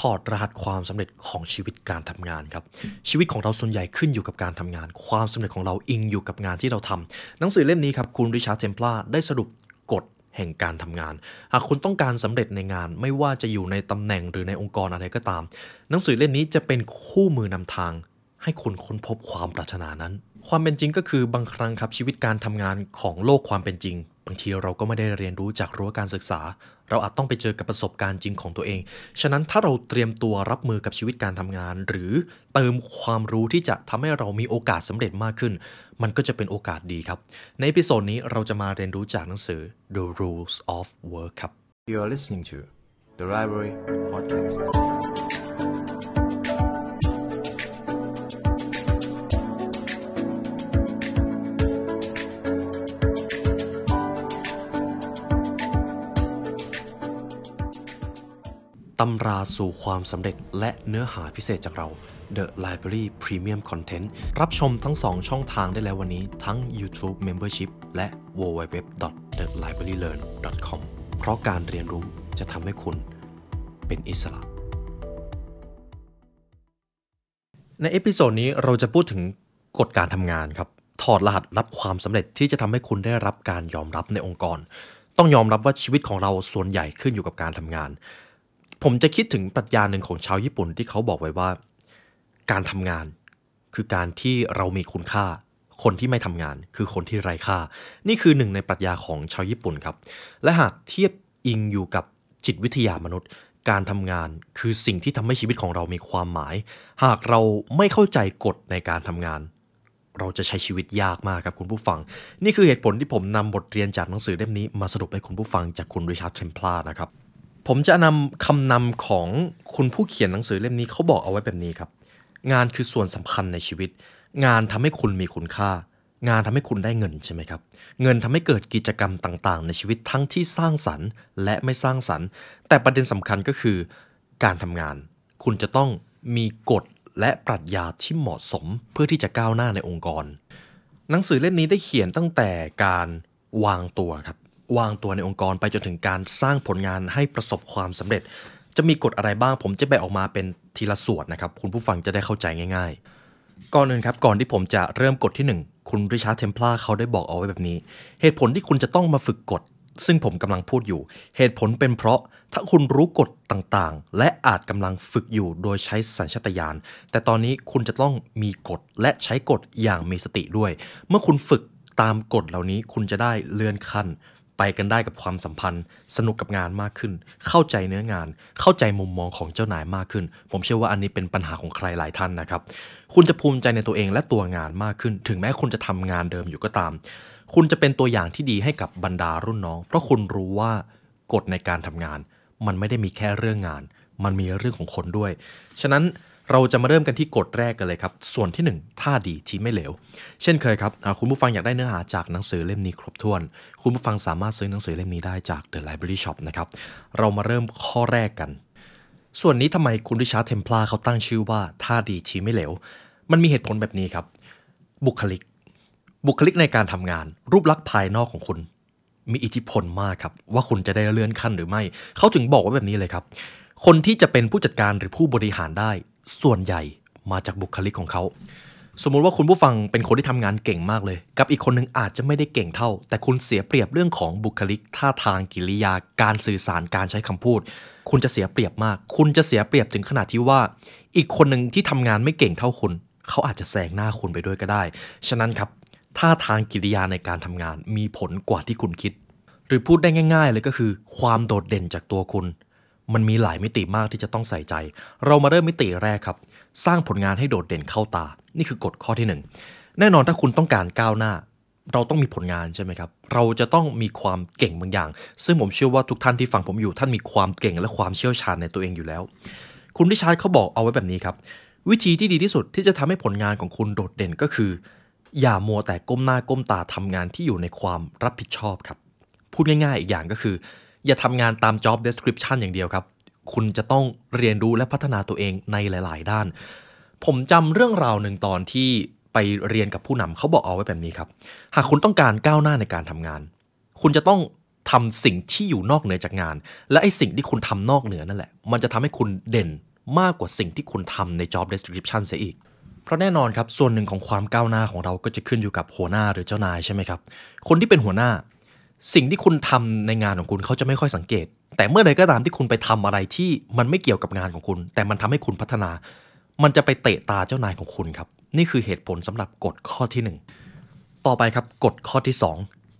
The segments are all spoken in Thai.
ถอดรหัสความสำเร็จของชีวิตการทำงานครับ ชีวิตของเราส่วนใหญ่ขึ้นอยู่กับการทำงาน ความสำเร็จของเราอิงอยู่กับงานที่เราทำ หนังสือเล่มนี้ครับคุณริชาร์ดเจมพลาได้สรุปกฎแห่งการทำงาน หากคุณต้องการสำเร็จในงาน ไม่ว่าจะอยู่ในตำแหน่งหรือในองค์กรอะไรก็ตาม หนังสือเล่มนี้จะเป็นคู่มือนำทาง ให้คุณค้นพบความปรารถนานั้น ความเป็นจริงก็คือบางครั้งครับชีวิตการทำงานของโลกความเป็นจริง บางทีเราก็ไม่ได้เรียนรู้จากรั้วการศึกษาเราอาจต้องไปเจอกับประสบการณ์จริงของตัวเอง ฉะนั้นถ้าเราเตรียมตัวรับมือกับชีวิตการทำงาน หรือเติมความรู้ที่จะทำให้เรามีโอกาสสำเร็จมากขึ้น มันก็จะเป็นโอกาสดีครับ ในพิโซดนี้เราจะมาเรียนรู้จากหนังสือ The Rules of Work ครับ You are listening to the Library Podcast ตำราสู่ความสำเร็จและเนื้อหาพิเศษจากเรา The Library Premium Content รับชมทั้ง 2 ช่องทางได้แล้ววันนี้ ทั้ง YouTube Membership และ www.thelibrarylearn.com เพราะการเรียนรู้จะทำให้คุณเป็นอิสระ ในเอพิโซดนี้เราจะพูดถึงกฎการทำงานครับ ถอดรหัสรับความสำเร็จที่จะทำให้คุณได้รับการยอมรับในองค์กร ต้องยอมรับว่าชีวิตของเราส่วนใหญ่ขึ้นอยู่กับการทำงานผมจะคิดถึงปรัชญาหนึ่งของชาวญี่ปุ่น ที่เขาบอกไว้ว่า การทำงานคือการที่เรามีคุณค่า คนที่ไม่ทำงาน คือคนที่ไร้ค่า นี่คือหนึ่ง ในปรัชญาของชาวญี่ปุ่นครับ และหากเทียบอิงอยู่กับจิตวิทยามนุษย์ การทำงานคือสิ่งที่ทำให้ชีวิตของเรามีความหมาย หากเราไม่เข้าใจกฎในการทำงาน เราจะใช้ชีวิตยากมากครับคุณผู้ฟัง นี่คือเหตุผลที่ผมนำบทเรียนจากหนังสือเล่มนี้ มาสรุปให้คุณผู้ฟังจากคุณริชาร์ดเทมพลานะครับผมจะนำคำนำของคุณผู้เขียนหนังสือเล่มนี้เขาบอกเอาไว้แบบนี้ครับ งานคือส่วนสำคัญในชีวิต งานทำให้คุณมีคุณค่า งานทำให้คุณได้เงินใช่ไหมครับ เงินทำให้เกิดกิจกรรมต่างๆ ในชีวิตทั้งที่สร้างสรรค์และไม่สร้างสรรค์ แต่ประเด็นสำคัญก็คือ การทำงาน คุณจะต้องมีกฎและปรัชญาที่เหมาะสมเพื่อที่จะก้าวหน้าในองค์กร หนังสือเล่มนี้ได้เขียนตั้งแต่การวางตัวครับวางตัวในองค์กรไปจนถึงการสร้างผลงานให้ประสบความสำเร็จ จะมีกฎอะไรบ้างผมจะแบ่งออกมาเป็นทีละส่วนนะครับ คุณผู้ฟังจะได้เข้าใจง่ายๆ ก่อนอื่นครับ ก่อนที่ผมจะเริ่มกฎที่ 1 คุณริชาร์ดเทมเพลาเขาได้บอกเอาไว้แบบนี้ เหตุผลที่คุณจะต้องมาฝึกกฎซึ่งผมกำลังพูดอยู่ เหตุผลเป็นเพราะ ถ้าคุณรู้กฎต่างๆ และอาจกำลังฝึกอยู่โดยใช้สัญชตาตญาณแต่ตอนนี้คุณจะต้องมีกฎและใช้กฎอย่างมีสติด้วย เมื่อคุณฝึกตามกฎเหล่านี้ คุณจะได้เลื่อนขั้นไปกันได้กับความสัมพันธ์ สนุกกับงานมากขึ้น เข้าใจเนื้องาน เข้าใจมุมมองของเจ้านายมากขึ้น ผมเชื่อว่าอันนี้เป็นปัญหาของใครหลายท่านนะครับ คุณจะภูมิใจในตัวเองและตัวงานมากขึ้น ถึงแม้คุณจะทำงานเดิมอยู่ก็ตาม คุณจะเป็นตัวอย่างที่ดีให้กับบรรดารุ่นน้องเพราะคุณรู้ว่ากฎในการทำงาน มันไม่ได้มีแค่เรื่องงาน มันมีเรื่องของคนด้วยฉะนั้นเราจะมาเริ่มกันที่กฎแรกกันเลยครับ ส่วนที่1ท่าดีที่ไม่เหลวเช่นเคยครับ คุณผู้ฟังอยากได้เนื้อหาจากหนังสือเล่มนี้ครบถ้วน คุณผู้ฟังสามารถซื้อหนังสือเล่มนี้ได้จาก The Library Shop นะครับเรามาเริ่มข้อแรกกัน ส่วนนี้ทำไมคุณริชาร์ดเทมพลาเขาตั้งชื่อว่าท่าดีที่ไม่เหลวมันมีเหตุผลแบบนี้ครับ บุคลิก บุคลิกในการทำงาน รูปลักษณ์ภายนอกของคุณ มีอิทธิพลมากครับว่าคุณจะได้เลื่อนขั้นหรือไม่เขาถึงบอกว่าแบบนี้เลยครับ คนที่จะเป็นผู้จัดการหรือผู้บริหารได้ส่วนใหญ่มาจากบุคลิกของเขา สมมุติว่าคุณผู้ฟังเป็นคนที่ทำงานเก่งมากเลย กับอีกคนนึงอาจจะไม่ได้เก่งเท่า แต่คุณเสียเปรียบเรื่องของบุคลิก ท่าทางกิริยาการสื่อสารการใช้คำพูด คุณจะเสียเปรียบมาก คุณจะเสียเปรียบถึงขนาดที่ว่า อีกคนหนึ่งที่ทำงานไม่เก่งเท่าคุณ เขาอาจจะแซงหน้าคุณไปด้วยก็ได้ ฉะนั้นครับท่าทางกิริยาในการทำงานมีผลกว่าที่คุณคิด หรือพูดได้ง่าย ๆ เลยก็คือความโดดเด่นจากตัวคุณมันมีหลายมิติมากที่จะต้องใส่ใจ เรามาเริ่มมิติแรกครับ สร้างผลงานให้โดดเด่นเข้าตา นี่คือกฎข้อที่ 1 แน่นอนถ้าคุณต้องการก้าวหน้า เราต้องมีผลงานใช่ไหมครับ เราจะต้องมีความเก่งบางอย่าง ซึ่งผมเชื่อว่าทุกท่านที่ฟังผมอยู่ ท่านมีความเก่งและความเชี่ยวชาญในตัวเองอยู่แล้ว คุณดิชาร์ดเขาบอกเอาไว้แบบนี้ครับ วิธีที่ดีที่สุดที่จะทำให้ผลงานของคุณโดดเด่นก็คือ อย่ามัวแต่ก้มหน้าก้มตาทำงานที่อยู่ในความรับผิดชอบครับ พูดง่ายๆอีกอย่างก็คืออย่าทำงานตาม job description อย่างเดียวครับ คุณจะต้องเรียนรู้และพัฒนาตัวเองในหลาย ๆ ด้าน ผมจำเรื่องราวหนึ่งตอนที่ไปเรียนกับผู้นำเขาบอกเอาไว้แบบนี้ครับ หากคุณต้องการก้าวหน้าในการทำงาน คุณจะต้องทำสิ่งที่อยู่นอกเหนือจากงาน และไอ้สิ่งที่คุณทำนอกเหนือนั่นแหละ มันจะทำให้คุณเด่นมากกว่าสิ่งที่คุณทำใน job description เสียอีก เพราะแน่นอนครับ ส่วนหนึ่งของความก้าวหน้าของเราก็จะขึ้นอยู่กับหัวหน้าหรือเจ้านายใช่ไหมครับ คนที่เป็นหัวหน้าสิ่งที่คุณทำในงานของคุณเขาจะไม่ค่อยสังเกต แต่เมื่อใดก็ตามที่คุณไปทำอะไรที่มันไม่เกี่ยวกับงานของคุณ แต่มันทำให้คุณพัฒนา มันจะไปเตะตาเจ้านายของคุณครับนี่คือเหตุผลสำหรับกฎข้อที่ 1 ต่อไปครับกฎข้อที่2อ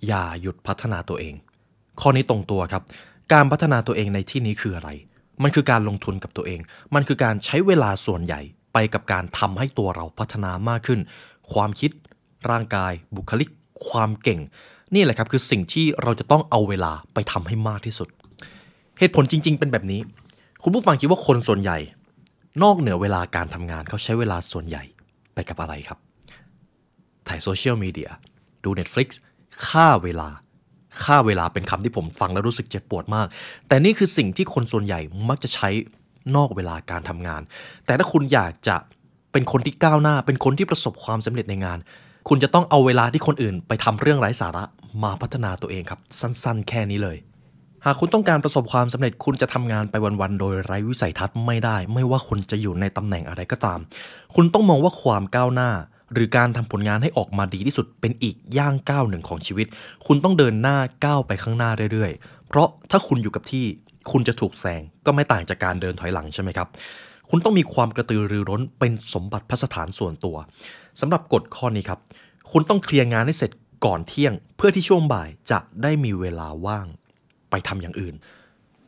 อย่าหยุดพัฒนาตัวเอง ข้อนี้ตรงตัวครับ การพัฒนาตัวเองในที่นี้คืออะไร มันคือการลงทุนกับตัวเอง มันคือการใช้เวลาส่วนใหญ่ไปกับการทำให้ตัวเราพัฒนามากขึ้น ความคิด ร่างกาย บุคลิก ความเก่งนี่แหละครับ คือสิ่งที่เราจะต้องเอาเวลาไปทำให้มากที่สุด เหตุผลจริงๆ เป็นแบบนี้ คุณผู้ฟังคิดว่าคนส่วนใหญ่ นอกเหนือเวลาการทำงานเขาใช้เวลาส่วนใหญ่ไปกับอะไรครับ ถ่ายโซเชียลมีเดียดู Netflix ค่าเวลา ค่าเวลาเป็นคำที่ผมฟังแล้วรู้สึกเจ็บปวดมาก แต่นี่คือสิ่งที่คนส่วนใหญ่มักจะใช้นอกเวลาการทำงาน แต่ถ้าคุณอยากจะเป็นคนที่ก้าวหน้าเป็นคนที่ประสบความสำเร็จในงาน คุณจะต้องเอาเวลาที่คนอื่นไปทำเรื่องไร้สาระมาพัฒนาตัวเองครับสั้นๆ แค่นี้เลย หากคุณต้องการประสบความสำเร็จคุณจะทำงานไปวันๆโดยไร้วิสัยทัศน์ไม่ได้ ไม่ว่าคุณจะอยู่ในตำแหน่งอะไรก็ตาม คุณต้องมองว่าความก้าวหน้า หรือการทำผลงานให้ออกมาดีที่สุดเป็นอีกย่างก้าวหนึ่งของชีวิต คุณต้องเดินหน้าก้าวไปข้างหน้าเรื่อยๆ เพราะถ้าคุณอยู่กับที่คุณจะถูกแซงก็ไม่ต่างจากการเดินถอยหลังใช่ไหมครับ คุณต้องมีความกระตือรือร้นเป็นสมบัติพัสถานส่วนตัว สำหรับกฎข้อนี้ครับ คุณต้องเคลียร์งานให้เสร็จก่อนเที่ยงเพื่อที่ช่วงบ่ายจะได้มีเวลาว่างไปทำอย่างอื่น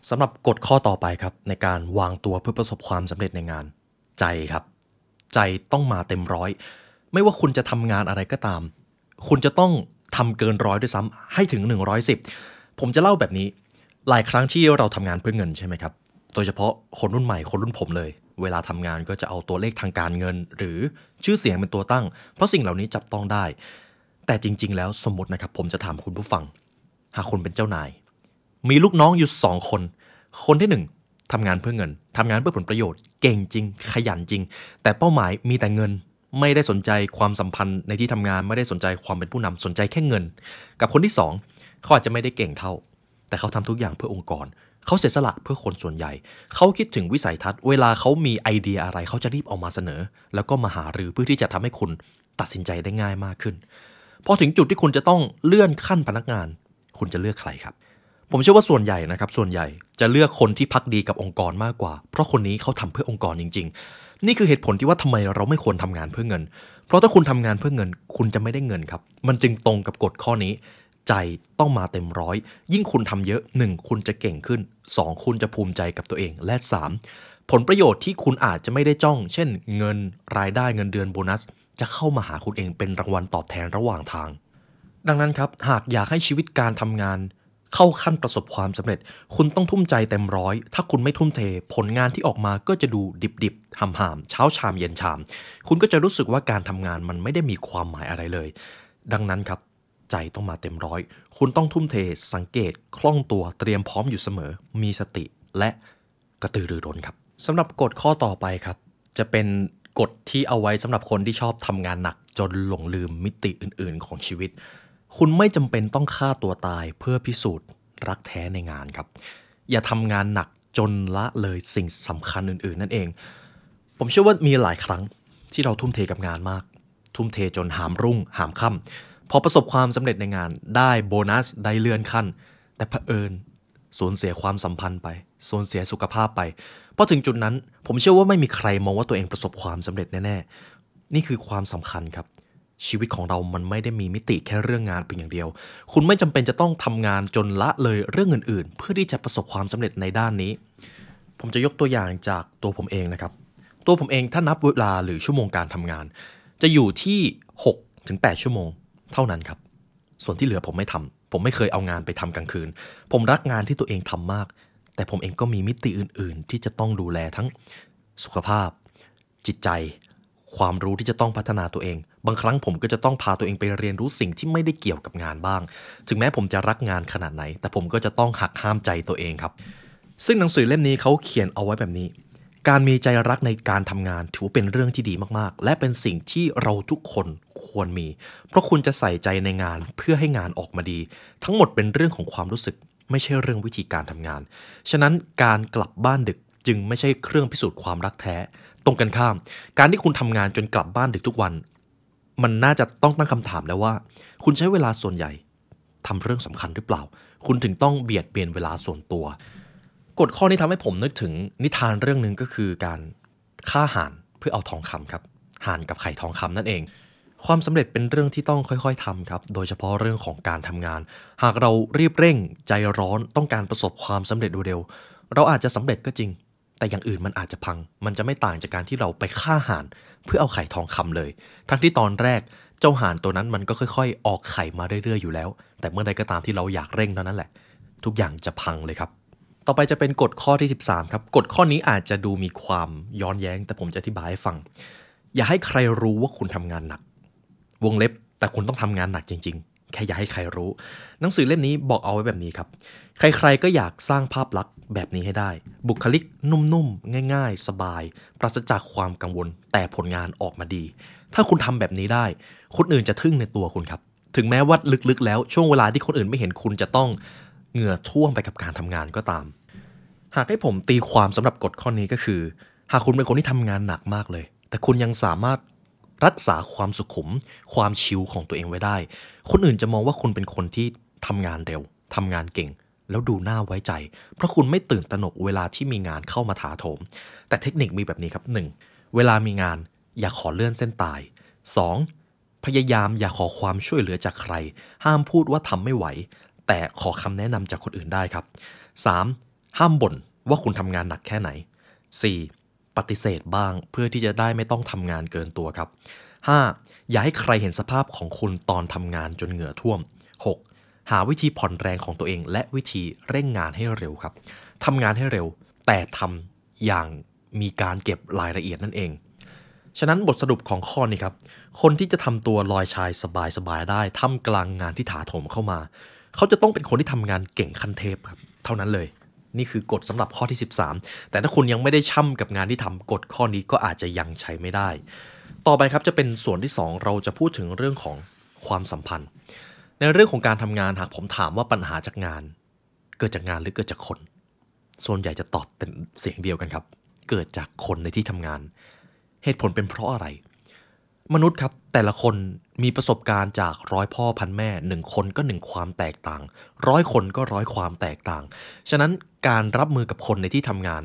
สำหรับกฎข้อต่อไปครับ ในการวางตัวเพื่อประสบความสำเร็จในงาน ใจครับ ใจต้องมาเต็มร้อย ไม่ว่าคุณจะทำงานอะไรก็ตาม คุณจะต้องทำเกินร้อยด้วยซ้ำให้ถึง 110 ผมจะเล่าแบบนี้ หลายครั้งที่เราทำงานเพื่อเงินใช่ไหมครับโดยเฉพาะคนรุ่นใหม่คนรุ่นผมเลย เวลาทำงานก็จะเอาตัวเลขทางการเงิน หรือชื่อเสียงเป็นตัวตั้ง เพราะสิ่งเหล่านี้จับต้องได้แต่จริง ๆ แล้วสมมตินะครับผมจะถามคุณผู้ฟัง หากคุณเป็นเจ้านาย มีลูกน้องอยู่สองคน คนที่หนึ่งทำงานเพื่อเงิน ทำงานเพื่อผลประโยชน์ เก่งจริง ขยันจริง แต่เป้าหมายมีแต่เงิน ไม่ได้สนใจความสัมพันธ์ในที่ทำงานไม่ได้สนใจความเป็นผู้นำสนใจแค่เงิน กับคนที่สองเขาอาจจะไม่ได้เก่งเท่า แต่เขาทำทุกอย่างเพื่อองค์กร เขาเสียสละเพื่อคนส่วนใหญ่ เขาคิดถึงวิสัยทัศน์ เวลาเขามีไอเดียอะไรเขาจะรีบออกมาเสนอ แล้วก็มาหารือเพื่อที่จะทำให้คุณตัดสินใจได้ง่ายมากขึ้นพอถึงจุดที่คุณจะต้องเลื่อนขั้นพนักงาน คุณจะเลือกใครครับ ผมเชื่อว่าส่วนใหญ่นะครับส่วนใหญ่จะเลือกคนที่พักดีกับองค์กรมากกว่า เพราะคนนี้เขาทำเพื่อองค์กรจริงๆ นี่คือเหตุผลที่ว่าทำไมเราไม่ควรทำงานเพื่อเงิน เพราะถ้าคุณทำงานเพื่อเงินคุณจะไม่ได้เงินครับ มันจึงตรงกับกฎข้อนี้ ใจต้องมาเต็มร้อยยิ่งคุณทำเยอะ 1. คุณจะเก่งขึ้น 2. คุณจะภูมิใจกับตัวเอง และ 3. ผลประโยชน์ที่คุณอาจจะไม่ได้จ้อง เช่น เงินรายได้เงินเดือนโบนัสจะเข้ามาหาคุณเองเป็นรางวัลตอบแทนระหว่างทาง ดังนั้นครับหากอยากให้ชีวิตการทำงาน เข้าขั้นประสบความสำเร็จ คุณต้องทุ่มใจเต็มร้อยถ้าคุณไม่ทุ่มเทผลงานที่ออกมาก็จะดูดิบๆหำหามเช้าชามเย็นชาม คุณก็จะรู้สึกว่าการทำงานมันไม่ได้มีความหมายอะไรเลย ดังนั้นครับ ใจต้องมาเต็มร้อยคุณต้องทุ่มเทสังเกตคล่องตัวเตรียมพร้อมอยู่เสมอ มีสติและกระตือรือร้นครับสำหรับกฎข้อต่อไปครับ จะเป็นกฎที่เอาไว้สำหรับคนที่ชอบทำงานหนักจนหลงลืมมิติอื่น ๆ ของชีวิต คุณไม่จำเป็นต้องฆ่าตัวตายเพื่อพิสูจน์ รักแท้ในงานครับ อย่าทำงานหนักจนละเลยสิ่งสำคัญอื่น ๆ นั่นเอง ผมเชื่อว่ามีหลายครั้งที่เราทุ่มเทกับงานมาก ทุ่มเทจนหามรุ่งหามค่ำ พอประสบความสำเร็จในงานได้โบนัสได้เลื่อนขั้น แต่เผอิญสูญเสียความสัมพันธ์ไปสูญเสียสุขภาพไปพอถึงจุดนั้นผมเชื่อว่าไม่มีใครมองว่าตัวเองประสบความสำเร็จแน่ๆ นี่คือความสำคัญครับ ชีวิตของเรามันไม่ได้มีมิติแค่เรื่องงานเพียงอย่างเดียว คุณไม่จำเป็นจะต้องทำงานจนละเลยเรื่องอื่นๆ เพื่อที่จะประสบความสำเร็จในด้านนี้ ผมจะยกตัวอย่างจากตัวผมเองนะครับตัวผมเองถ้านับเวลาหรือชั่วโมงการทำงาน จะอยู่ที่ 6 ถึง 8 ชั่วโมง เท่านั้นครับ ส่วนที่เหลือผมไม่ทำ ผมไม่เคยเอางานไปทำกลางคืน ผมรักงานที่ตัวเองทำมากแต่ผมเองก็มีมิติอื่น ๆ ที่จะต้องดูแลทั้งสุขภาพ จิตใจ ความรู้ที่จะต้องพัฒนาตัวเอง บางครั้งผมก็จะต้องพาตัวเองไปเรียนรู้สิ่งที่ไม่ได้เกี่ยวกับงานบ้าง ถึงแม้ผมจะรักงานขนาดไหน แต่ผมก็จะต้องหักห้ามใจตัวเองครับ ซึ่งหนังสือเล่มนี้เขาเขียนเอาไว้แบบนี้ การมีใจรักในการทำงานถือเป็นเรื่องที่ดีมากๆ และเป็นสิ่งที่เราทุกคนควรมี เพราะคุณจะใส่ใจในงานเพื่อให้งานออกมาดี ทั้งหมดเป็นเรื่องของความรู้สึกไม่ใช่เรื่องวิธีการทำงาน ฉะนั้นการกลับบ้านดึกจึงไม่ใช่เครื่องพิสูจน์ความรักแท้ ตรงกันข้าม การที่คุณทำงานจนกลับบ้านดึกทุกวัน มันน่าจะต้องตั้งคำถามแล้วว่า คุณใช้เวลาส่วนใหญ่ทำเรื่องสำคัญหรือเปล่า คุณถึงต้องเบียดเบียนเวลาส่วนตัว กฎข้อนี้ทำให้ผมนึกถึง นิทานเรื่องหนึ่งก็คือการฆ่าห่านเพื่อเอาทองคำครับ ห่านกับไข่ทองคำนั่นเองความสำเร็จเป็นเรื่องที่ต้องค่อยๆทำครับ โดยเฉพาะเรื่องของการทำงาน หากเรารีบเร่ง ใจร้อนต้องการประสบความสำเร็จเร็วๆเราอาจจะสำเร็จก็จริง แต่อย่างอื่นมันอาจจะพัง มันจะไม่ต่างจากการที่เราไปฆ่าห่านเพื่อเอาไข่ทองคำเลย ทั้งที่ตอนแรกเจ้าห่านตัวนั้น มันก็ค่อย ๆ ออกไข่มาเรื่อยๆอยู่แล้ว แต่เมื่อใดก็ตามที่เราอยากเร่งเท่านั้นแหละ ทุกอย่างจะพังเลยครับ ต่อไปจะเป็นกฎข้อที่ 13ครับ กฎข้อนี้อาจจะดูมีความย้อนแย้ง แต่ผมจะอธิบายให้ฟัง อย่าให้ใครรู้ว่าคุณทำงานหนักวงเล็บ แต่คุณต้องทำงานหนักจริง ๆ แค่อย่าให้ใครรู้ หนังสือเล่มนี้บอกเอาไว้แบบนี้ครับ ใครๆก็อยากสร้างภาพลักษณ์แบบนี้ให้ได้ บุคลิก นุ่มๆ ง่ายๆ สบาย ปราศจากความกังวล แต่ผลงานออกมาดี ถ้าคุณทำแบบนี้ได้ คนอื่นจะทึ่งในตัวคุณครับ ถึงแม้ว่าลึกๆแล้ว ช่วงเวลาที่คนอื่นไม่เห็นคุณจะต้องเหงื่อท่วมไปกับการทำงานก็ตาม หากให้ผมตีความสำหรับกฎข้อนี้ก็คือ หากคุณเป็นคนที่ทำงานหนักมากเลย แต่คุณยังสามารถรักษาความสุขุม ความชิลของตัวเองไว้ได้ คนอื่นจะมองว่าคุณเป็นคนที่ทำงานเร็วทำงานเก่ง แล้วดูหน้าไว้ใจ เพราะคุณไม่ตื่นตระหนกเวลาที่มีงานเข้ามาถาโถม แต่เทคนิคมีแบบนี้ครับ 1. เวลามีงานอย่าขอเลื่อนเส้นตาย 2. พยายามอย่าขอความช่วยเหลือจากใคร ห้ามพูดว่าทำไม่ไหว แต่ขอคำแนะนำจากคนอื่นได้ครับ 3. ห้ามบ่นว่าคุณทำงานหนักแค่ไหน 4. ปฏิเสธบ้างเพื่อที่จะได้ไม่ต้องทำงานเกินตัวครับ 5. อย่าให้ใครเห็นสภาพของคุณตอนทำงานจนเหงื่อท่วม 6. หาวิธีผ่อนแรงของตัวเอง และวิธีเร่งงานให้เร็วครับทำงานให้เร็ว แต่ทำอย่างมีการเก็บรายละเอียดนั่นเอง ฉะนั้นบทสรุปของข้อนี้ครับ คนที่จะทำตัวลอยชายสบายๆได้ท่ามกลางงานที่ถาโถมเข้ามา เขาจะต้องเป็นคนที่ทำงานเก่งขั้นเทพครับเท่านั้นเลยนี่คือกฎสำหรับข้อที่ 13 แต่ถ้าคุณยังไม่ได้ช่ากับงานที่ทำกฎข้อนี้ก็อาจจะยังใช้ไม่ได้ ต่อไปครับจะเป็นส่วนที่ 2 เราจะพูดถึงเรื่องของความสัมพันธ์ ในเรื่องของการทำงานหากผมถามว่าปัญหาจากงาน เกิดจากงานหรือเกิดจากคน ส่วนใหญ่จะตอบเป็นเสียงเดียวกันครับ เกิดจากคนในที่ทำงาน เหตุผลเป็นเพราะอะไรมนุษย์ครับแต่ละคนมีประสบการณ์จากร้อยพ่อพันแม่หนึ่งคนก็หนึ่งความแตกต่างร้อยคนก็ร้อยความแตกต่างฉะนั้นการรับมือกับคนในที่ทำงาน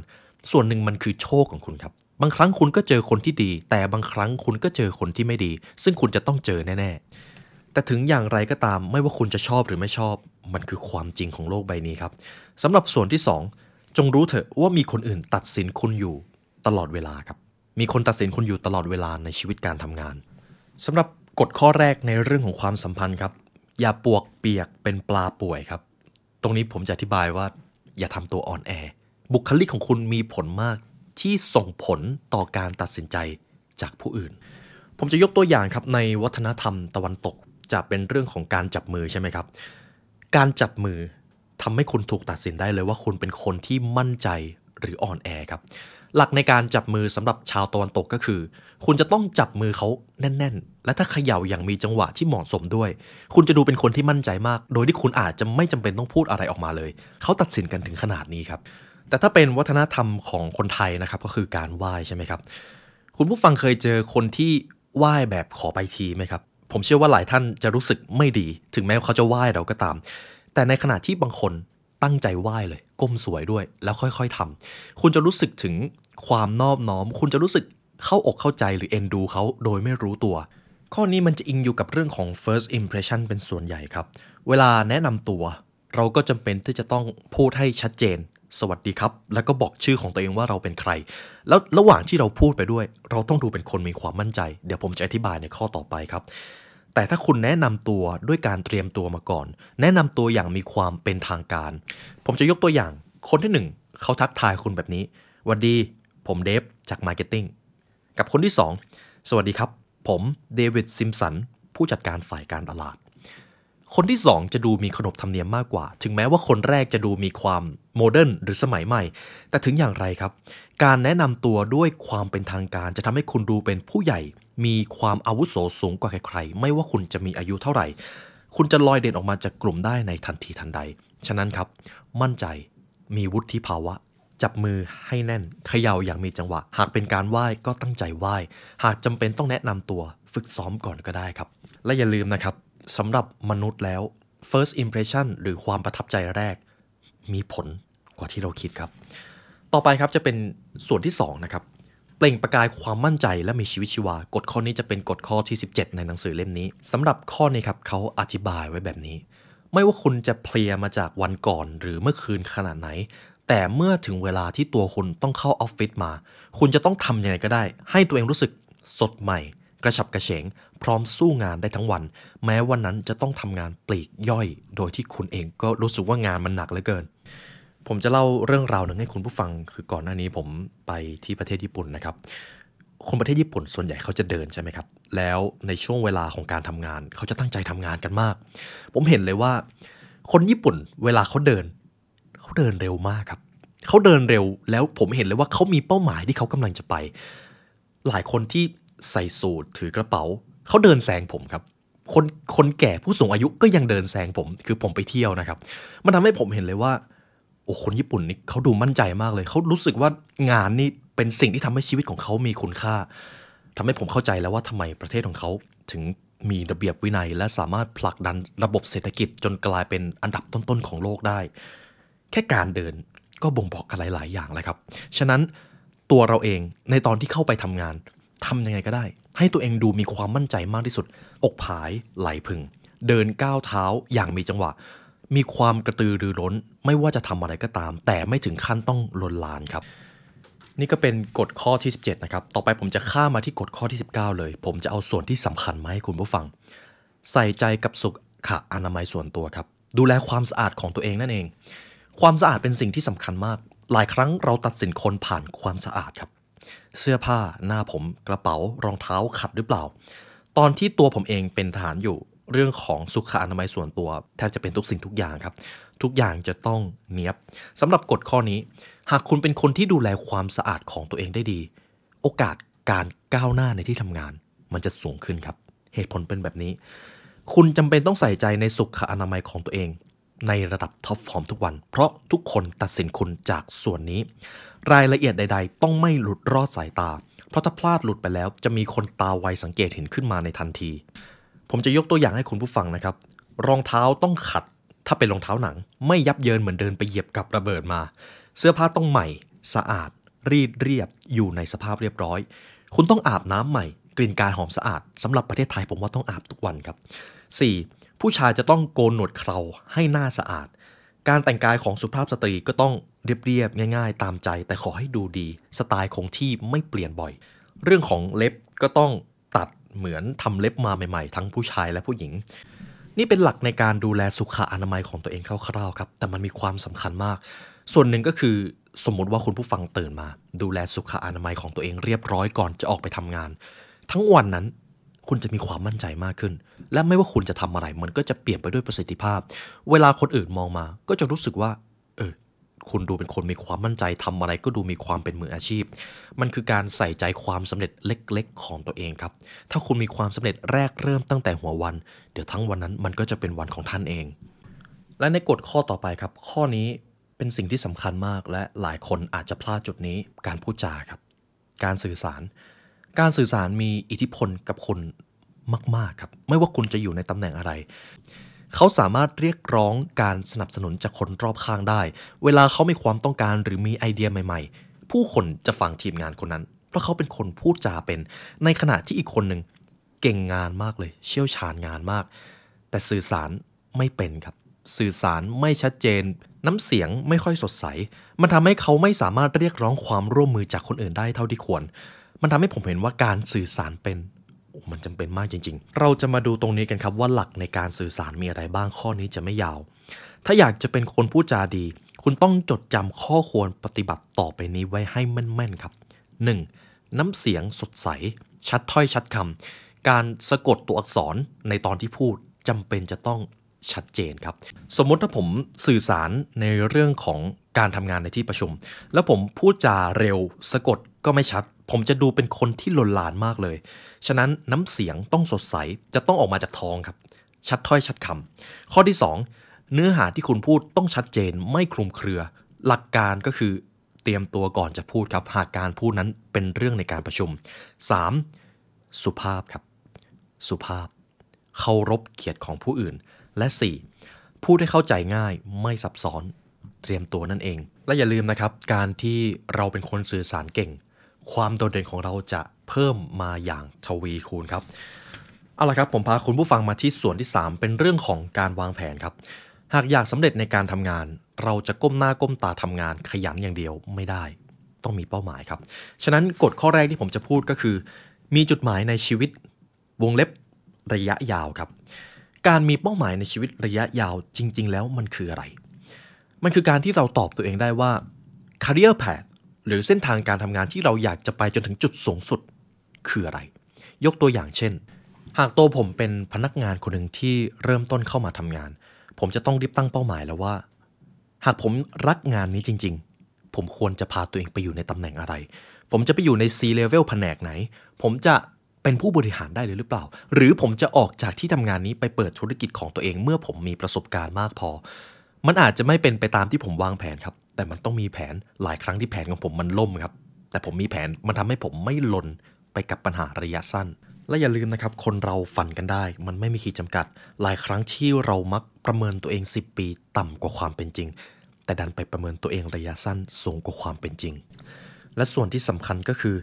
ส่วนหนึ่งมันคือโชคของคุณครับ บางครั้งคุณก็เจอคนที่ดี แต่บางครั้งคุณก็เจอคนที่ไม่ดี ซึ่งคุณจะต้องเจอแน่ๆ แต่ถึงอย่างไรก็ตามไม่ว่าคุณจะชอบหรือไม่ชอบ มันคือความจริงของโลกใบนี้ครับสำหรับส่วนที่ 2 จงรู้เถอะว่ามีคนอื่นตัดสินคุณอยู่ตลอดเวลาครับมีคนตัดสินคุณอยู่ตลอดเวลาในชีวิตการทำงานสำหรับกฎข้อแรกในเรื่องของความสัมพันธ์ครับ อย่าปวกเปียกเป็นปลาป่วยครับ ตรงนี้ผมจะอธิบายว่าอย่าทำตัวอ่อนแอบุคลิกของคุณมีผลมากที่ส่งผลต่อการตัดสินใจจากผู้อื่น ผมจะยกตัวอย่างครับในวัฒนธรรมตะวันตกจะเป็นเรื่องของการจับมือใช่ไหมครับ การจับมือทำให้คุณถูกตัดสินได้เลยว่าคุณเป็นคนที่มั่นใจหรืออ่อนแอ ครับหลักในการจับมือสำหรับชาวตะวันตกก็คือ คุณจะต้องจับมือเขาแน่น ๆ และถ้าเขย่าอย่างมีจังหวะที่เหมาะสมด้วย คุณจะดูเป็นคนที่มั่นใจมาก โดยที่คุณอาจจะไม่จำเป็นต้องพูดอะไรออกมาเลยเขาตัดสินกันถึงขนาดนี้ครับแต่ถ้าเป็นวัฒนธรรมของคนไทยนะครับก็คือการไหว้ใช่ไหมครับคุณผู้ฟังเคยเจอคนที่ไหว้แบบขอไปทีไหมครับ ผมเชื่อว่าหลายท่านจะรู้สึกไม่ดี ถึงแม้เขาจะไหว้เราก็ตาม แต่ในขณะที่บางคนตั้งใจไหว้เลย ก้มสวยด้วย แล้วค่อยๆทำ คุณจะรู้สึกถึงความนอบน้อม คุณจะรู้สึกเข้าอกเข้าใจหรือเอ็นดูเขาโดยไม่รู้ตัว ข้อนี้มันจะอิงอยู่กับเรื่องของ first impression เป็นส่วนใหญ่ครับ เวลาแนะนำตัว เราก็จำเป็นที่จะต้องพูดให้ชัดเจนสวัสดีครับ แล้วก็บอกชื่อของตัวเองว่าเราเป็นใคร แล้วระหว่างที่เราพูดไปด้วย เราต้องดูเป็นคนมีความมั่นใจ เดี๋ยวผมจะอธิบายในข้อต่อไปครับแต่ถ้าคุณแนะนำตัวด้วยการเตรียมตัวมาก่อน แนะนำตัวอย่างมีความเป็นทางการ ผมจะยกตัวอย่างคนที่หนึ่งเขาทักทายคุณแบบนี้วัสดีผมเดฟจาก Marketing กับคนที่ 2 สวัสดีครับ ผมเดวิดซิมสันผู้จัดการฝ่ายการตลาด คนที่ 2 จะดูมีขนบธรรมเนียมมากกว่า ถึงแม้ว่าคนแรกจะดูมีความโมเดิร์นหรือสมัยใหม่ แต่ถึงอย่างไรครับ การแนะนำตัวด้วยความเป็นทางการจะทำให้คุณดูเป็นผู้ใหญ่มีความอาวุโสสูงกว่าใครๆ ไม่ว่าคุณจะมีอายุเท่าไหร่ คุณจะลอยเด่นออกมาจากกลุ่มได้ในทันทีทันใด ฉะนั้นครับ มั่นใจ มีวุฒิภาวะ จับมือให้แน่น เขย่าอย่างมีจังหวะ หากเป็นการไหว้ก็ตั้งใจไหว้ หากจำเป็นต้องแนะนำตัว ฝึกซ้อมก่อนก็ได้ครับ และอย่าลืมนะครับสำหรับมนุษย์แล้ว first impression หรือความประทับใจแรก มีผลกว่าที่เราคิดครับ ต่อไปครับจะเป็นส่วนที่ 2 นะครับเปล่งประกายความมั่นใจและมีชีวิตชีวากฎข้อนี้จะเป็นกฎข้อที่ 17 ในหนังสือเล่มนี้ สำหรับข้อนี้ครับเขาอธิบายไว้แบบนี้ ไม่ว่าคุณจะเพลียมาจากวันก่อนหรือเมื่อคืนขนาดไหน แต่เมื่อถึงเวลาที่ตัวคุณต้องเข้าออฟฟิศมา คุณจะต้องทำยังไงก็ได้ ให้ตัวเองรู้สึกสดใหม่ กระฉับกระเฉงพร้อมสู้งานได้ทั้งวัน แม้วันนั้นจะต้องทำงานปลีกย่อย โดยที่คุณเองก็รู้สึกว่างานมันหนักเหลือเกินผมจะเล่าเรื่องราวหนึ่งให้คุณผู้ฟังคือก่อนหน้านี้ผมไปที่ประเทศญี่ปุ่นนะครับ คนประเทศญี่ปุ่นส่วนใหญ่เขาจะเดินใช่ไหมครับแล้วในช่วงเวลาของการทำงานเขาจะตั้งใจทำงานกันมาก ผมเห็นเลยว่า คนญี่ปุ่นเวลาเขาเดิน เขาเดินเร็วมากครับเขาเดินเร็วแล้วผมเห็นเลยว่าเขามีเป้าหมายที่เขากำลังจะไป หลายคนที่ใส่สูทถือกระเป๋า เขาเดินแซงผมครับคนคนแก่ผู้สูงอายุก็ยังเดินแซงผมคือผมไปเที่ยวนะครับมันทำให้ผมเห็นเลยว่าโอ้คนญี่ปุ่นนี่เขาดูมั่นใจมากเลย เขารู้สึกว่างานนี่เป็นสิ่งที่ทำให้ชีวิตของเขามีคุณค่า ทำให้ผมเข้าใจแล้วว่าทำไมประเทศของเขา ถึงมีระเบียบวินัยและสามารถผลักดันระบบเศรษฐกิจจนกลายเป็นอันดับต้นๆของโลกได้ แค่การเดินก็บ่งบอกอะไรหลายอย่างแล้วครับ ฉะนั้นตัวเราเองในตอนที่เข้าไปทำงานทํำยังไงก็ได้ ให้ตัวเองดูมีความมั่นใจมากที่สุด อกผายไหลพึงเดินก้าวเท้าอย่างมีจังหวะมีความกระตือรือร้นไม่ว่าจะทำอะไรก็ตาม แต่ไม่ถึงขั้นต้องลนลานครับ นี่ก็เป็นกฎข้อที่17นะครับต่อไปผมจะข้ามาที่กฎข้อที่ 19 เลย ผมจะเอาส่วนที่สำคัญมาให้คุณผู้ฟัง ใส่ใจกับสุขขาอนามัยส่วนตัวครับ ดูแลความสะอาดของตัวเองนั่นเอง ความสะอาดเป็นสิ่งที่สำคัญมาก หลายครั้งเราตัดสินคนผ่านความสะอาดครับ เสื้อผ้า หน้าผม กระเป๋า รองเท้าขัดหรือเปล่า ตอนที่ตัวผมเองเป็นทหารอยู่เรื่องของสุขอนามัยส่วนตัว แทบจะเป็นทุกสิ่งทุกอย่างครับ ทุกอย่างจะต้องเนียบสำหรับกฎข้อนี้ หากคุณเป็นคนที่ดูแลความสะอาดของตัวเองได้ดี โอกาสการก้าวหน้าในที่ทำงาน มันจะสูงขึ้นครับ เหตุผลเป็นแบบนี้ คุณจำเป็นต้องใส่ใจในสุขอนามัยของตัวเอง ในระดับท็อปฟอร์มทุกวัน เพราะทุกคนตัดสินคุณจากส่วนนี้ รายละเอียดใด ๆ ต้องไม่หลุดรอดสายตา เพราะถ้าพลาดหลุดไปแล้ว จะมีคนตาไวสังเกตเห็นขึ้นมาในทันทีผมจะยกตัวอย่างให้คุณผู้ฟังนะครับ รองเท้าต้องขัดถ้าเป็นรองเท้าหนัง ไม่ยับเยินเหมือนเดินไปเหยียบกับระเบิดมา เสื้อผ้าต้องใหม่สะอาดรีดเรียบอยู่ในสภาพเรียบร้อย คุณต้องอาบน้ำใหม่ กลิ่นกายหอมสะอาด สำหรับประเทศไทย ผมว่าต้องอาบทุกวันครับ 4. ผู้ชายจะต้องโกนหนวดเคราให้หน้าสะอาด การแต่งกายของสุภาพสตรีก็ต้องเรียบๆง่าย ๆ ตามใจ แต่ขอให้ดูดีสไตล์คงที่ไม่เปลี่ยนบ่อย เรื่องของเล็บก็ต้องเหมือนทำเล็บมาใหม่ๆทั้งผู้ชายและผู้หญิง นี่เป็นหลักในการดูแลสุขอนามัยของตัวเองคร่าว ๆครับ แต่มันมีความสำคัญมาก ส่วนหนึ่งก็คือสมมติว่าคุณผู้ฟังตื่นมา ดูแลสุขอนามัยของตัวเองเรียบร้อยก่อนจะออกไปทำงาน ทั้งวันนั้น คุณจะมีความมั่นใจมากขึ้น และไม่ว่าคุณจะทำอะไรมันก็จะเปลี่ยนไปด้วยประสิทธิภาพ เวลาคนอื่นมองมาก็จะรู้สึกว่า เออคุณดูเป็นคนมีความมั่นใจทำอะไรก็ดูมีความเป็นมืออาชีพ มันคือการใส่ใจความสำเร็จเล็กๆ ของตัวเองครับ ถ้าคุณมีความสำเร็จแรกเริ่มตั้งแต่หัววัน เดี๋ยวทั้งวันนั้นมันก็จะเป็นวันของท่านเอง และในกฎข้อต่อไปครับ ข้อนี้เป็นสิ่งที่สำคัญมากและหลายคนอาจจะพลาดจุดนี้การพูดจาครับ การสื่อสาร การสื่อสารมีอิทธิพลกับคนมากๆครับไม่ว่าคุณจะอยู่ในตำแหน่งอะไรเขาสามารถเรียกร้องการสนับสนุนจากคนรอบข้างได้ เวลาเขามีความต้องการหรือมีไอเดียใหม่ๆ ผู้คนจะฟังทีมงานคนนั้น เพราะเขาเป็นคนพูดจาเป็น ในขณะที่อีกคนหนึ่งเก่งงานมากเลย เชี่ยวชาญงานมาก แต่สื่อสารไม่เป็นครับ สื่อสารไม่ชัดเจน น้ำเสียงไม่ค่อยสดใส มันทำให้เขาไม่สามารถเรียกร้องความร่วมมือจากคนอื่นได้เท่าที่ควร มันทำให้ผมเห็นว่าการสื่อสารเป็นมันจำเป็นมากจริงๆ เราจะมาดูตรงนี้กันครับว่าหลักในการสื่อสารมีอะไรบ้างข้อนี้จะไม่ยาว ถ้าอยากจะเป็นคนพูดจาดี คุณต้องจดจำข้อควรปฏิบัติต่อไปนี้ไว้ให้แม่น ๆ ครับ 1. น้ำเสียงสดใสชัดถ้อยชัดคำ การสะกดตัวอักษรในตอนที่พูดจำเป็นจะต้องชัดเจนครับ สมมติถ้าผมสื่อสารในเรื่องของการทำงานในที่ประชุม แล้วผมพูดจาเร็วสะกดก็ไม่ชัดผมจะดูเป็นคนที่หลนหลานมากเลย ฉะนั้นน้ำเสียงต้องสดใส จะต้องออกมาจากท้องครับ ชัดถ้อยชัดคำข้อที่ 2 เนื้อหาที่คุณพูดต้องชัดเจน ไม่คลุมเครือ หลักการก็คือเตรียมตัวก่อนจะพูดครับ หากการพูดนั้นเป็นเรื่องในการประชุม 3. สุภาพครับ สุภาพ เคารพเกียรติของผู้อื่น และ 4. พูดให้เข้าใจง่ายไม่ซับซ้อน เตรียมตัวนั่นเอง และอย่าลืมนะครับการที่เราเป็นคนสื่อสารเก่งความโดดเด่นของเราจะเพิ่มมาอย่างทวีคูณครับ เอาละครับผมพาคุณผู้ฟังมาที่ส่วนที่ 3 เป็นเรื่องของการวางแผนครับ หากอยากสำเร็จในการทำงาน เราจะก้มหน้าก้มตาทำงานขยันอย่างเดียวไม่ได้ ต้องมีเป้าหมายครับ ฉะนั้นกฎข้อแรกที่ผมจะพูดก็คือ มีจุดหมายในชีวิตวงเล็บระยะยาวครับ การมีเป้าหมายในชีวิตระยะยาวจริง ๆ แล้วมันคืออะไร มันคือการที่เราตอบตัวเองได้ว่า career path หรือเส้นทางการทำงานที่เราอยากจะไปจนถึงจุดสูงสุดคืออะไร ยกตัวอย่างเช่น หากตัวผมเป็นพนักงานคนหนึ่งที่เริ่มต้นเข้ามาทำงาน ผมจะต้องรีบตั้งเป้าหมายแล้วว่า หากผมรักงานนี้จริงๆ ผมควรจะพาตัวเองไปอยู่ในตำแหน่งอะไร ผมจะไปอยู่ใน C level แผนกไหน ผมจะเป็นผู้บริหารได้เลยหรือเปล่า หรือผมจะออกจากที่ทำงานนี้ไปเปิดธุรกิจของตัวเอง เมื่อผมมีประสบการณ์มากพอ มันอาจจะไม่เป็นไปตามที่ผมวางแผนครับแต่มันต้องมีแผนหลายครั้งที่แผนของผมมันล่มครับ แต่ผมมีแผนมันทำให้ผมไม่หล่นไปกับปัญหาระยะสั้น และอย่าลืมนะครับ คนเราฝันกันได้ มันไม่มีขีดจำกัด หลายครั้งที่เรามักประเมินตัวเอง 10 ปีต่ำกว่าความเป็นจริง แต่ดันไปประเมินตัวเองระยะสั้นสูงกว่าความเป็นจริง และส่วนที่สำคัญก็คือ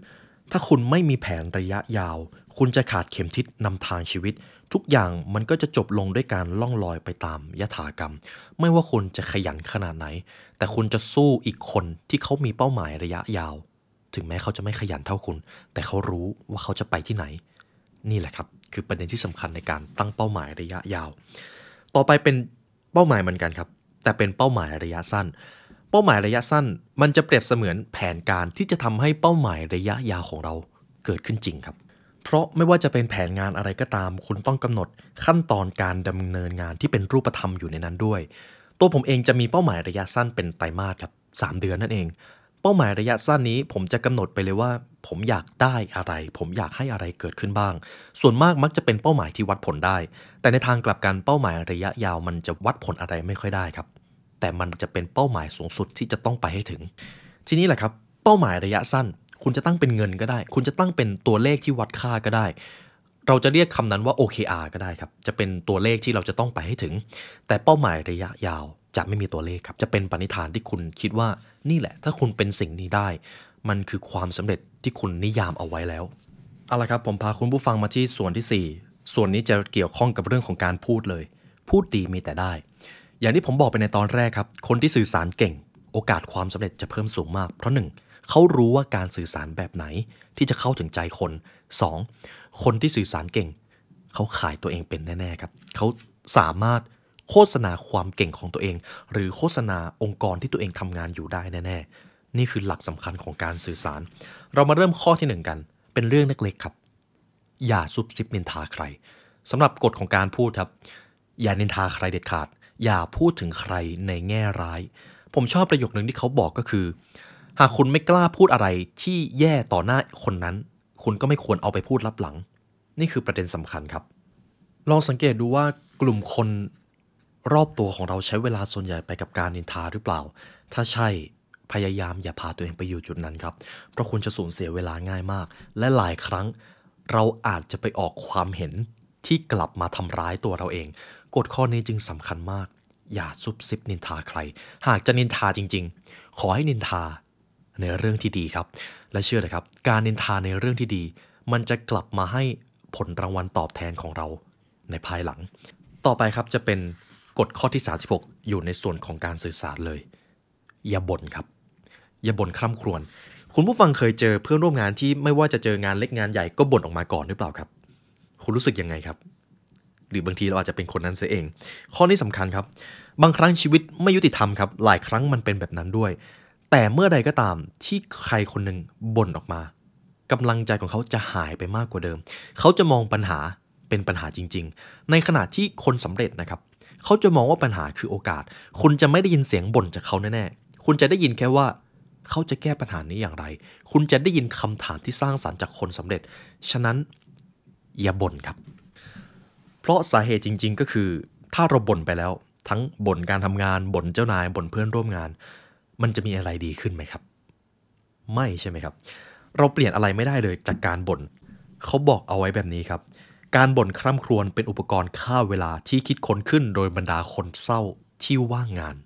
ถ้าคุณไม่มีแผนระยะยาว คุณจะขาดเข็มทิศนำทางชีวิต ทุกอย่างมันก็จะจบลงด้วยการล่องลอยไปตามยถากรรม ไม่ว่าคุณจะขยันขนาดไหนแต่คุณจะสู้อีกคนที่เขามีเป้าหมายระยะยาว ถึงแม้เขาจะไม่ขยันเท่าคุณ แต่เขารู้ว่าเขาจะไปที่ไหน นี่แหละครับ คือประเด็นที่สำคัญในการตั้งเป้าหมายระยะยาว ต่อไปเป็นเป้าหมายเหมือนกันครับ แต่เป็นเป้าหมายระยะสั้น เป้าหมายระยะสั้น มันจะเปรียบเสมือนแผนการที่จะทำให้เป้าหมายระยะยาวของเราเกิดขึ้นจริงครับ เพราะไม่ว่าจะเป็นแผนงานอะไรก็ตาม คุณต้องกำหนดขั้นตอนการดำเนินงานที่เป็นรูปธรรมอยู่ในนั้นด้วยตัวผมเองจะมีเป้าหมายระยะสั้นเป็นไตรมาสครับ 3 เดือนนั่นเอง เป้าหมายระยะสั้นนี้ผมจะกำหนดไปเลยว่า ผมอยากได้อะไร ผมอยากให้อะไรเกิดขึ้นบ้าง ส่วนมากมักจะเป็นเป้าหมายที่วัดผลได้ แต่ในทางกลับกันเป้าหมายระยะยาวมันจะวัดผลอะไรไม่ค่อยได้ครับ แต่มันจะเป็นเป้าหมายสูงสุดที่จะต้องไปให้ถึง ทีนี้แหละครับ เป้าหมายระยะสั้น คุณจะตั้งเป็นเงินก็ได้ คุณจะตั้งเป็นตัวเลขที่วัดค่าก็ได้เราจะเรียกคำนั้นว่า OKR ก็ได้ครับ จะเป็นตัวเลขที่เราจะต้องไปให้ถึง แต่เป้าหมายระยะยาว จะไม่มีตัวเลขครับ จะเป็นปณิธานที่คุณคิดว่านี่แหละ ถ้าคุณเป็นสิ่งนี้ได้ มันคือความสำเร็จที่คุณนิยามเอาไว้แล้ว เอาละครับ ผมพาคุณผู้ฟังมาที่ส่วนที่ 4 ส่วนนี้จะเกี่ยวข้องกับเรื่องของการพูดเลย พูดดีมีแต่ได้ อย่างที่ผมบอกไปในตอนแรกครับ คนที่สื่อสารเก่ง โอกาสความสำเร็จจะเพิ่มสูงมาก เพราะ 1. เขารู้ว่าการสื่อสารแบบไหนที่จะเข้าถึงใจคน 2. คนที่สื่อสารเก่ง เขาขายตัวเองเป็นแน่ ๆ ครับ เขาสามารถโฆษณาความเก่งของตัวเอง หรือโฆษณาองค์กรที่ตัวเองทำงานอยู่ได้แน่ๆนี่คือหลักสำคัญของการสื่อสาร เรามาเริ่มข้อที่หนึ่งกัน เป็นเรื่องเล็กๆครับ อย่าซุบซิบนินทาใครสำหรับกฎของการพูดครับ อย่านินทาใครเด็ดขาด อย่าพูดถึงใครในแง่ร้าย ผมชอบประโยคหนึ่งที่เขาบอกก็คือ หากคุณไม่กล้าพูดอะไรที่แย่ต่อหน้าคนนั้นคุณก็ไม่ควรเอาไปพูดลับหลัง นี่คือประเด็นสำคัญครับ ลองสังเกตดูว่ากลุ่มคนรอบตัวของเราใช้เวลาส่วนใหญ่ไปกับการนินทาหรือเปล่า ถ้าใช่พยายามอย่าพาตัวเองไปอยู่จุดนั้นครับ เพราะคุณจะสูญเสียเวลาง่ายมาก และหลายครั้งเราอาจจะไปออกความเห็นที่กลับมาทำร้ายตัวเราเอง กฎข้อนี้จึงสำคัญมาก อย่าซุบซิบนินทาใคร หากจะนินทาจริง ๆ ขอให้นินทาในเรื่องที่ดีครับและเชื่อเลยครับ การนินทาในเรื่องที่ดี มันจะกลับมาให้ผลรางวัลตอบแทนของเราในภายหลัง ต่อไปครับจะเป็นกฎข้อที่ 36 อยู่ในส่วนของการสื่อสารเลย อย่าบ่นครับ อย่าบ่นคร่ำครวญคุณผู้ฟังเคยเจอเพื่อนร่วมงานที่ไม่ว่าจะเจองานเล็กงานใหญ่ก็บ่นออกมาก่อนหรือเปล่าครับ คุณรู้สึกยังไงครับ หรือบางทีเราอาจจะเป็นคนนั้นเสียเอง ข้อนี้สำคัญครับ บางครั้งชีวิตไม่ยุติธรรมครับหลายครั้งมันเป็นแบบนั้นด้วยแต่เมื่อใดก็ตามที่ใครคนหนึ่งบ่นออกมากำลังใจของเขาจะหายไปมากกว่าเดิม เขาจะมองปัญหาเป็นปัญหาจริง ๆ ในขณะที่คนสำเร็จนะครับเขาจะมองว่าปัญหาคือโอกาส คุณจะไม่ได้ยินเสียงบ่นจากเขาแน่ ๆ คุณจะได้ยินแค่ว่า เขาจะแก้ปัญหานี้อย่างไร คุณจะได้ยินคำถามที่สร้างสารรค์จากคนสำเร็จ ฉะนั้นอย่าบ่นครับ เพราะสาเหตุจริง ๆก็คือ ถ้าเราบ่นไปแล้ว ทั้งบ่นการทำงานบ่นเจ้านายบ่นเพื่อนร่วมงานมันจะมีอะไรดีขึ้นไหมครับ ไม่ใช่ไหมครับ เราเปลี่ยนอะไรไม่ได้เลยจากการบน่นเขาบอกเอาไว้แบบนี้ครับ การบ่นคร่ำครวญเป็นอุปกรณ์ฆ่าเวลาที่คิดค้นขึ้นโดยบรรดาคนเศร้าที่ว่างงาน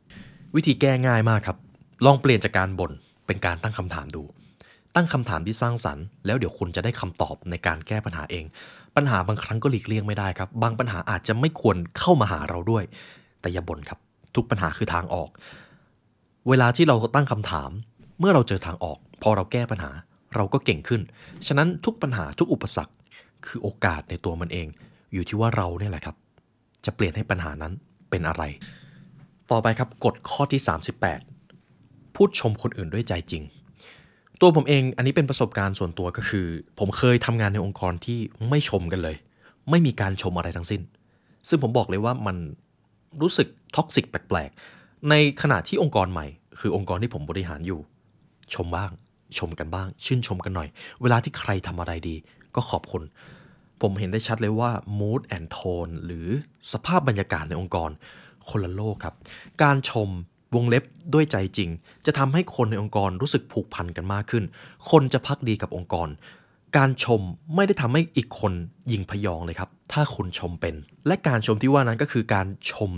วิธีแก้ง่ายมากครับ ลองเปลี่ยนจากการบน่น เป็นการตั้งคำถามดู ตั้งคำถามที่สร้างสรรค์แล้วเดี๋ยวคุณจะได้คำตอบในการแก้ปัญหาเอง ปัญหาบางครั้งก็หลีกเลี่ยงไม่ได้ครับ บางปัญหาอาจจะไม่ควรเข้ามาหาเราด้วย แต่อย่าบ่นครับ ทุกปัญหาคือทางออกเวลาที่เราตั้งคำถาม เมื่อเราเจอทางออก พอเราแก้ปัญหาเราก็เก่งขึ้น ฉะนั้นทุกปัญหาทุกอุปสรรค คือโอกาสในตัวมันเอง อยู่ที่ว่าเราเนี่ยแหละครับ จะเปลี่ยนให้ปัญหานั้นเป็นอะไร ต่อไปครับกฎข้อที่ 38 พูดชมคนอื่นด้วยใจจริง ตัวผมเองอันนี้เป็นประสบการณ์ส่วนตัวก็คือ ผมเคยทำงานในองค์กรที่ไม่ชมกันเลย ไม่มีการชมอะไรทั้งสิ้น ซึ่งผมบอกเลยว่ามันรู้สึกท็อกซิกแปลกๆในขณะที่องค์กรใหม่คือองค์กรที่ผมบริหารอยู่ ชมบ้าง ชมกันบ้าง ชื่นชมกันหน่อย เวลาที่ใครทำอะไรดีก็ขอบคุณ ผมเห็นได้ชัดเลยว่า mood and tone หรือสภาพบรรยากาศในองค์กร คนละโลกครับ การชมวงเล็บด้วยใจจริง จะทำให้คนในองค์กรรู้สึกผูกพันกันมากขึ้น คนจะพักดีกับองค์กร การชมไม่ได้ทำให้อีกคนยิงพยองเลยครับถ้าคุณชมเป็น และการชมที่ว่านั้นก็คือการชม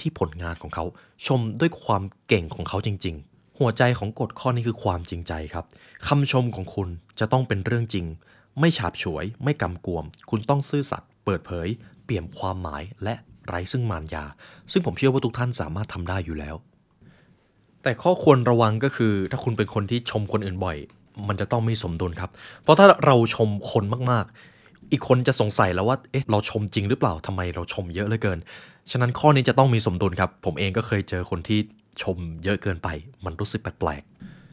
ที่ผลงานของเขาชมด้วยความเก่งของเขาจริงๆ หัวใจของกฎข้อนี้คือความจริงใจครับคำชมของคุณจะต้องเป็นเรื่องจริง ไม่ฉาบฉวย ไม่กำกวม คุณต้องซื่อสัตย์เปิดเผย เปลี่ยมความหมายและไร้ซึ่งมารยา ซึ่งผมเชื่อว่าทุกท่านสามารถทำได้อยู่แล้ว แต่ข้อควรระวังก็คือ ถ้าคุณเป็นคนที่ชมคนอื่นบ่อย มันจะต้องไม่สมดุลครับ เพราะถ้าเราชมคนมากๆอีกคนจะสงสัยแล้วว่า เอ๊ะ เราชมจริงหรือเปล่าทำไมเราชมเยอะเหลือเกิน ฉะนั้นข้อนี้จะต้องมีสมดุลครับ ผมเองก็เคยเจอคนที่ชมเยอะเกินไป มันรู้สึกแปลก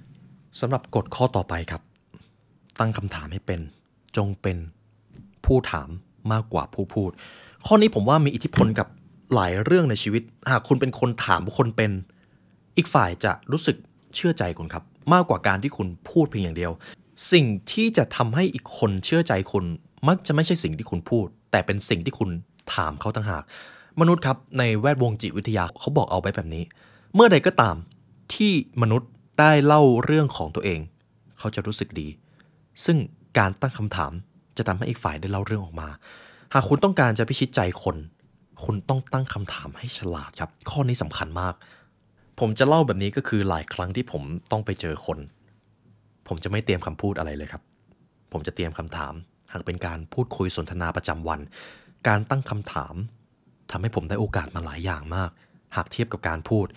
ๆสำหรับกฎข้อต่อไปครับ ตั้งคำถามให้เป็น จงเป็นผู้ถามมากกว่าผู้พูด ข้อนี้ผมว่ามีอิทธิพลกับหลายเรื่องในชีวิต หากคุณเป็นคนถามคนเป็น อีกฝ่ายจะรู้สึกเชื่อใจคุณครับ มากกว่าการที่คุณพูดเพียงอย่างเดียว สิ่งที่จะทำให้อีกคนเชื่อใจคุณมักจะไม่ใช่สิ่งที่คุณพูด แต่เป็นสิ่งที่คุณถามเขาต่างหาก มนุษย์ครับในแวดวงจิตวิทยาเขาบอกเอาไว้แบบนี้ เมื่อใดก็ตามที่มนุษย์ได้เล่าเรื่องของตัวเอง เขาจะรู้สึกดี ซึ่งการตั้งคำถาม จะทำให้อีกฝ่ายได้เล่าเรื่องออกมา หากคุณต้องการจะพิชิตใจคน คุณต้องตั้งคำถามให้ฉลาดครับ ข้อนี้สำคัญมาก ผมจะเล่าแบบนี้ก็คือหลายครั้งที่ผมต้องไปเจอคน ผมจะไม่เตรียมคำพูดอะไรเลยครับ ผมจะเตรียมคำถามหากเป็นการพูดคุยสนทนาประจำวัน การตั้งคำถามทำให้ผมได้โอกาสมาหลายอย่างมาก หากเทียบกับการพูด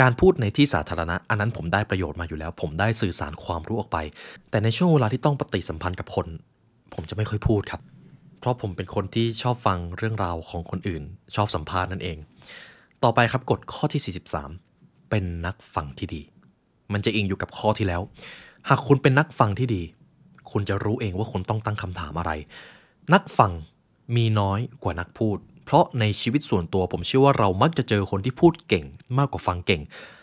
การพูดในที่สาธารณะ อันนั้นผมได้ประโยชน์มาอยู่แล้ว ผมได้สื่อสารความรู้ออกไป แต่ในช่วงเวลาที่ต้องปฏิสัมพันธ์กับคน ผมจะไม่ค่อยพูดครับ เพราะผมเป็นคนที่ชอบฟังเรื่องราวของคนอื่น ชอบสัมภาษณ์นั่นเองต่อไปครับกฎข้อที่ 43 เป็นนักฟังที่ดี มันจะอิงอยู่กับข้อที่แล้ว หากคุณเป็นนักฟังที่ดีคุณจะรู้เองว่าคุณต้องตั้งคำถามอะไร นักฟังมีน้อยกว่านักพูด เพราะในชีวิตส่วนตัวผมเชื่อว่าเรามักจะเจอคนที่พูดเก่งมากกว่าฟังเก่ง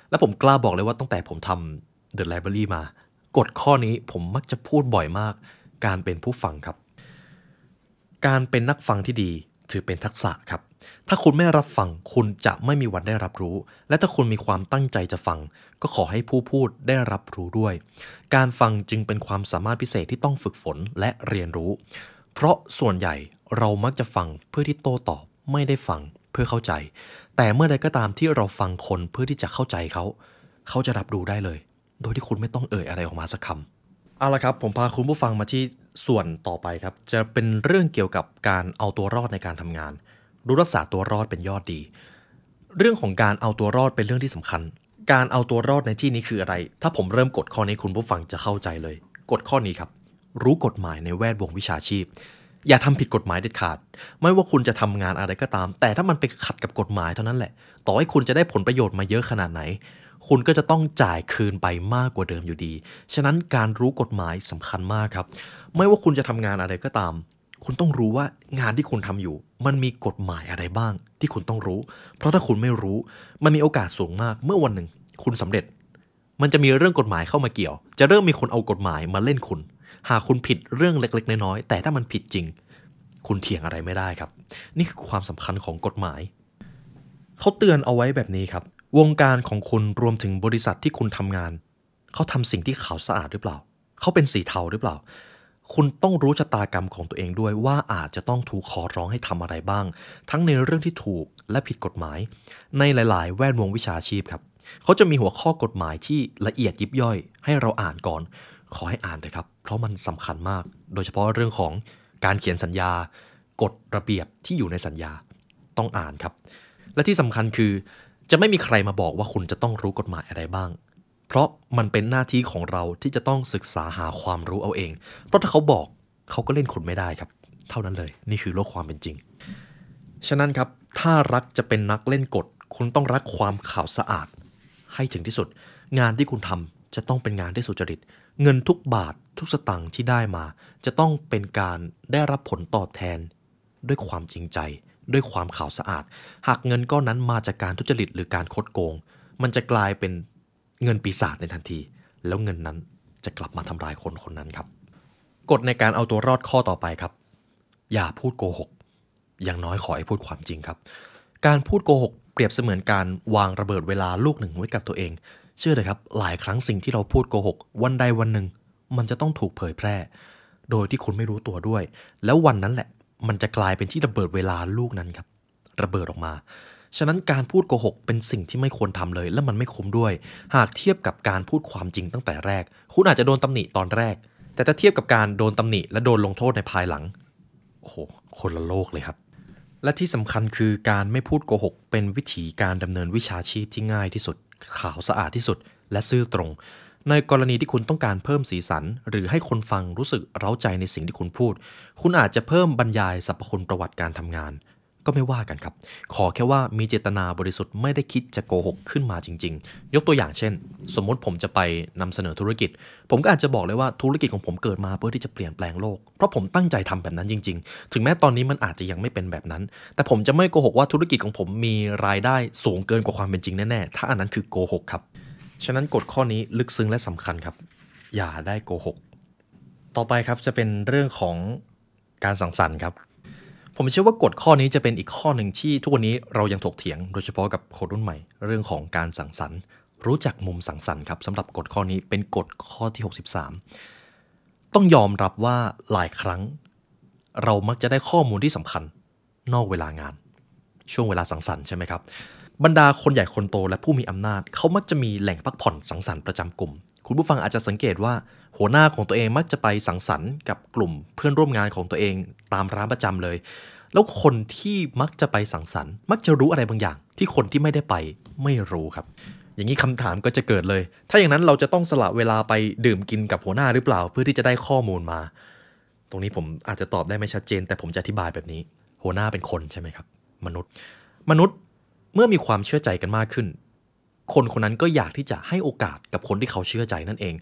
และผมกล้าบอกเลยว่าตั้งแต่ผมทำ The Library มากฎข้อนี้ผมมักจะพูดบ่อยมากการเป็นผู้ฟังครับ การเป็นนักฟังที่ดีถือเป็นทักษะครับถ้าคุณไม่รับฟังคุณจะไม่มีวันได้รับรู้ และถ้าคุณมีความตั้งใจจะฟัง ก็ขอให้ผู้พูดได้รับรู้ด้วย การฟังจึงเป็นความสามารถพิเศษที่ต้องฝึกฝนและเรียนรู้ เพราะส่วนใหญ่เรามักจะฟังเพื่อที่โต้ตอบไม่ได้ฟังเพื่อเข้าใจ แต่เมื่อใดก็ตามที่เราฟังคนเพื่อที่จะเข้าใจเขา เขาจะรับรู้ได้เลย โดยที่คุณไม่ต้องเอ่ยอะไรออกมาสักคำเอาละครับ ผมพาคุณผู้ฟังมาที่ส่วนต่อไปครับ จะเป็นเรื่องเกี่ยวกับการเอาตัวรอดในการทำงานรู้รักษาตัวรอดเป็นยอดดี เรื่องของการเอาตัวรอดเป็นเรื่องที่สำคัญ การเอาตัวรอดในที่นี้คืออะไร ถ้าผมเริ่มกดข้อนี้คุณผู้ฟังจะเข้าใจเลย กดข้อนี้ครับ รู้กฎหมายในแวดวงวิชาชีพ อย่าทำผิดกฎหมายเด็ดขาด ไม่ว่าคุณจะทำงานอะไรก็ตาม แต่ถ้ามันไปขัดกับกฎหมายเท่านั้นแหละ ต่อให้คุณจะได้ผลประโยชน์มาเยอะขนาดไหน คุณก็จะต้องจ่ายคืนไปมากกว่าเดิมอยู่ดี ฉะนั้นการรู้กฎหมายสำคัญมากครับ ไม่ว่าคุณจะทำงานอะไรก็ตามคุณต้องรู้ว่างานที่คุณทำอยู่มันมีกฎหมายอะไรบ้างที่คุณต้องรู้ เพราะถ้าคุณไม่รู้มันมีโอกาสสูงมากเมื่อวันหนึ่ง คุณสำเร็จ มันจะมีเรื่องกฎหมายเข้ามาเกี่ยว จะเริ่มมีคนเอากฎหมายมาเล่นคุณ หากคุณผิดเรื่องเล็กๆ น้อยๆแต่ถ้ามันผิดจริง คุณเถียงอะไรไม่ได้ครับ นี่คือความสำคัญของกฎหมาย เขาเตือนเอาไว้แบบนี้ครับ วงการของคุณรวมถึงบริษัทที่คุณทำงานเขาทำสิ่งที่ขาวสะอาดหรือเปล่าเขาเป็นสีเทาหรือเปล่าคุณต้องรู้ชะตากรรมของตัวเองด้วยว่าอาจจะต้องถูกขอร้องให้ทำอะไรบ้าง ทั้งในเรื่องที่ถูกและผิดกฎหมายในหลาย ๆ แวดวงวิชาชีพครับเขาจะมีหัวข้อกฎหมายที่ละเอียดยิบย่อย ให้เราอ่านก่อนขอให้อ่านเถอะครับเพราะมันสำคัญมากโดยเฉพาะเรื่องของการเขียนสัญญากฎระเบียบที่อยู่ในสัญญาต้องอ่านครับและที่สำคัญคือจะไม่มีใครมาบอกว่าคุณจะต้องรู้กฎหมายอะไรบ้างเพราะมันเป็นหน้าที่ของเราที่จะต้องศึกษาหาความรู้เอาเอง เพราะถ้าเขาบอกเขาก็เล่นคุณไม่ได้ครับ เท่านั้นเลย นี่คือโลกความเป็นจริง ฉะนั้นครับ ถ้ารักจะเป็นนักเล่นกฎคุณต้องรักความข่าวสะอาด ให้ถึงที่สุด งานที่คุณทำจะต้องเป็นงานที่สุจริต เงินทุกบาททุกสตังค์ที่ได้มา จะต้องเป็นการได้รับผลตอบแทน ด้วยความจริงใจ ด้วยความข่าวสะอาด หากเงินก้อนนั้นมาจากการทุจริตหรือการคดโกง มันจะกลายเป็นเงินปีศาจในทันที แล้วเงินนั้นจะกลับมาทำลายคนคนนั้นครับ กฎในการเอาตัวรอดข้อต่อไปครับ อย่าพูดโกหกอย่างน้อยขอให้พูดความจริงครับ การพูดโกหกเปรียบเสมือนการวางระเบิดเวลาลูกหนึ่งไว้กับตัวเองเชื่อเลยครับหลายครั้งสิ่งที่เราพูดโกหกวันใดวันหนึ่ง มันจะต้องถูกเผยแพร่ โดยที่คุณไม่รู้ตัวด้วย แล้ววันนั้นแหละ มันจะกลายเป็นที่ระเบิดเวลาลูกนั้นครับระเบิดออกมาฉะนั้นการพูดโกหกเป็นสิ่งที่ไม่ควรทำเลย และมันไม่คุ้มด้วย หากเทียบกับการพูดความจริงตั้งแต่แรก คุณอาจจะโดนตำหนิตอนแรก แต่ถ้าเทียบกับการโดนตำหนิ และโดนลงโทษในภายหลังโอ้โหคนละโลกเลยครับ และที่สำคัญคือการไม่พูดโกหกเป็นวิธีการดำเนินวิชาชีพที่ง่ายที่สุดขาวสะอาดที่สุด และซื่อตรง ในกรณีที่คุณต้องการเพิ่มสีสัน หรือให้คนฟังรู้สึกเร้าใจในสิ่งที่คุณพูด คุณอาจจะเพิ่มบรรยายสรรพคุณประวัติการทำงานก็ไม่ว่ากันครับ ขอแค่ว่ามีเจตนาบริสุทธิ์ไม่ได้คิดจะโกหกขึ้นมาจริง ๆ ยกตัวอย่างเช่น สมมติผมจะไปนำเสนอธุรกิจ ผมก็อาจจะบอกเลยว่าธุรกิจของผมเกิดมาเพื่อที่จะเปลี่ยนแปลงโลก เพราะผมตั้งใจทำแบบนั้นจริง ๆ ถึงแม้ตอนนี้มันอาจจะยังไม่เป็นแบบนั้น แต่ผมจะไม่โกหกว่าธุรกิจของผมมีรายได้สูงเกินกว่าความเป็นจริงแน่ ๆ ถ้าอันนั้นคือโกหกครับ ฉะนั้นกฎข้อนี้ลึกซึ้งและสำคัญครับ อย่าได้โกหก ต่อไปครับจะเป็นเรื่องของการสังสรรค์ครับผมเชื่อว่ากฎข้อนี้จะเป็นอีกข้อหนึ่งที่ ทุกวันนี้เรายังถกเถียงโดยเฉพาะกับคนรุ่นใหม่ เรื่องของการสังสรรค์รู้จักมุมสังสรรค์ครับสำหรับกฎข้อนี้เป็นกฎข้อที่ 63 ต้องยอมรับว่าหลายครั้ง เรามักจะได้ข้อมูลที่สำคัญนอกเวลางาน ช่วงเวลาสังสรรค์ใช่ไหมครับบรรดาคนใหญ่คนโตและผู้มีอำนาจเขามักจะมีแหล่งพักผ่อนสังสรรค์ประจำกลุ่ม คุณผู้ฟังอาจจะสังเกตว่าหัวหน้าของตัวเองมักจะไปสังสรรค์ กับกลุ่มเพื่อนร่วมงานของตัวเอง ตามร้านประจำเลย แล้วคนที่มักจะไปสังสรรค์ มักจะรู้อะไรบางอย่างที่คนที่ไม่ได้ไปไม่รู้ครับ อย่างนี้คำถามก็จะเกิดเลย ถ้าอย่างนั้นเราจะต้องสละเวลาไปดื่มกินกับหัวหน้าหรือเปล่าเพื่อที่จะได้ข้อมูลมา ตรงนี้ผมอาจจะตอบได้ไม่ชัดเจน แต่ผมจะอธิบายแบบนี้ หัวหน้าเป็นคนใช่ไหมครับ มนุษย์ มนุษย์เมื่อมีความเชื่อใจกันมากขึ้น คนคนนั้นก็อยากที่จะให้โอกาสกับคนที่เขาเชื่อใจนั่นเอง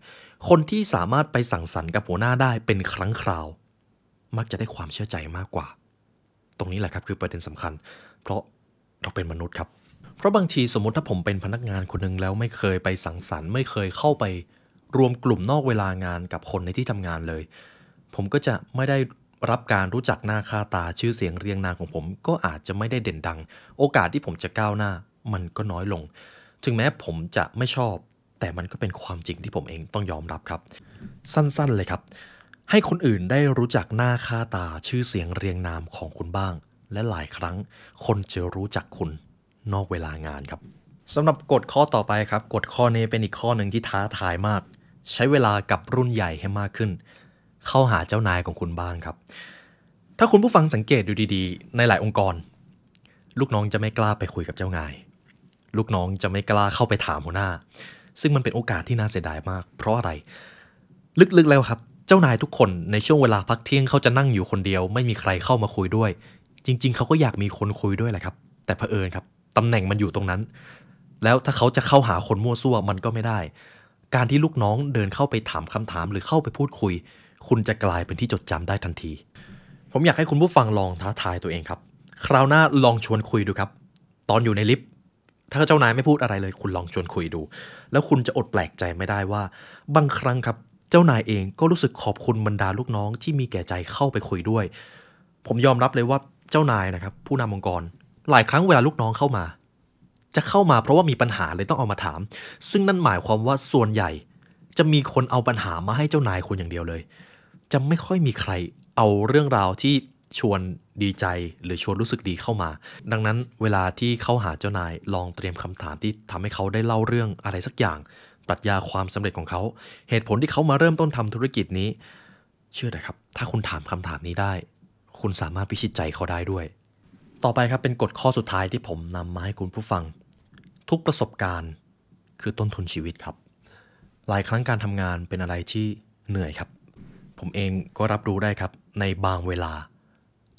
คนที่สามารถไปสั่งสรรค์กับหัวหน้าได้เป็นครั้งคราว มักจะได้ความเชื่อใจมากกว่า ตรงนี้แหละครับคือประเด็นสำคัญ เพราะเราเป็นมนุษย์ครับ เพราะบางทีสมมติถ้าผมเป็นพนักงานคนหนึ่งแล้วไม่เคยไปสังสรรค์ไม่เคยเข้าไป รวมกลุ่มนอกเวลางานกับคนในที่ทำงานเลย ผมก็จะไม่ได้รับการรู้จักหน้าค่าตาชื่อเสียงเรียงนามของผมก็อาจจะไม่ได้เด่นดัง โอกาสที่ผมจะก้าวหน้ามันก็น้อยลงถึงแม้ผมจะไม่ชอบแต่มันก็เป็นความจริงที่ผมเองต้องยอมรับครับ สั้นๆ เลยครับ ให้คนอื่นได้รู้จักหน้าค่าตาชื่อเสียงเรียงนามของคุณบ้าง และหลายครั้ง คนจะรู้จักคุณนอกเวลางานครับสำหรับกฎข้อต่อไปครับกฎข้อนี้เป็นอีกข้อหนึ่งที่ท้าทายมาก ใช้เวลากับรุ่นใหญ่ให้มากขึ้น เข้าหาเจ้านายของคุณบ้างครับ ถ้าคุณผู้ฟังสังเกตดูดีๆในหลายองค์กร ลูกน้องจะไม่กล้าไปคุยกับเจ้านาย ลูกน้องจะไม่กล้าเข้าไปถามหัวหน้าซึ่งมันเป็นโอกาสที่น่าเสียดายมาก เพราะอะไรลึกๆ แล้วครับ เจ้านายทุกคนในช่วงเวลาพักเที่ยงเขาจะนั่งอยู่คนเดียวไม่มีใครเข้ามาคุยด้วย จริงๆ เขาก็อยากมีคนคุยด้วยแหละครับ แต่เผอิญครับตำแหน่งมันอยู่ตรงนั้น แล้วถ้าเขาจะเข้าหาคนมั่วซั่วมันก็ไม่ได้ การที่ลูกน้องเดินเข้าไปถามคำถามหรือเข้าไปพูดคุย คุณจะกลายเป็นที่จดจำได้ทันที ผมอยากให้คุณผู้ฟังลองท้าทายตัวเองครับ คราวหน้าลองชวนคุยดูครับ ตอนอยู่ในลิฟต์ถ้าเจ้านายไม่พูดอะไรเลย คุณลองชวนคุยดู แล้วคุณจะอดแปลกใจไม่ได้ว่า บางครั้งครับ เจ้านายเองก็รู้สึกขอบคุณบรรดาลูกน้อง ที่มีแก่ใจเข้าไปคุยด้วย ผมยอมรับเลยว่าเจ้านายนะครับ ผู้นำองค์กร หลายครั้งเวลาลูกน้องเข้ามา จะเข้ามาเพราะว่ามีปัญหาเลยต้องเอามาถาม ซึ่งนั่นหมายความว่าส่วนใหญ่ จะมีคนเอาปัญหามาให้เจ้านายคุณอย่างเดียวเลย จะไม่ค่อยมีใคร เอาเรื่องราวที่ชวนดีใจหรือชวนรู้สึกดีเข้ามา ดังนั้นเวลาที่เข้าหาเจ้า นายลองเตรียมคำถามที่ทำให้เขาได้เล่าเรื่องอะไรสักอย่าง ปรัชญาความสำเร็จของเขา เหตุผลที่เขามาเริ่มต้นทำธุรกิจนี้ เชื่อเถอะครับถ้าคุณถามคำถามนี้ได้ คุณสามารถพิชิตใจเขาได้ด้วย ต่อไปครับ เป็นกฎข้อสุดท้ายที่ผมนำมาให้คุณผู้ฟัง ทุกประสบการณ์คือต้นทุนชีวิตครับหลายครั้งการทำงานเป็นอะไรที่เหนื่อยครับ ผมเองก็รับรู้ได้ครับในบางเวลา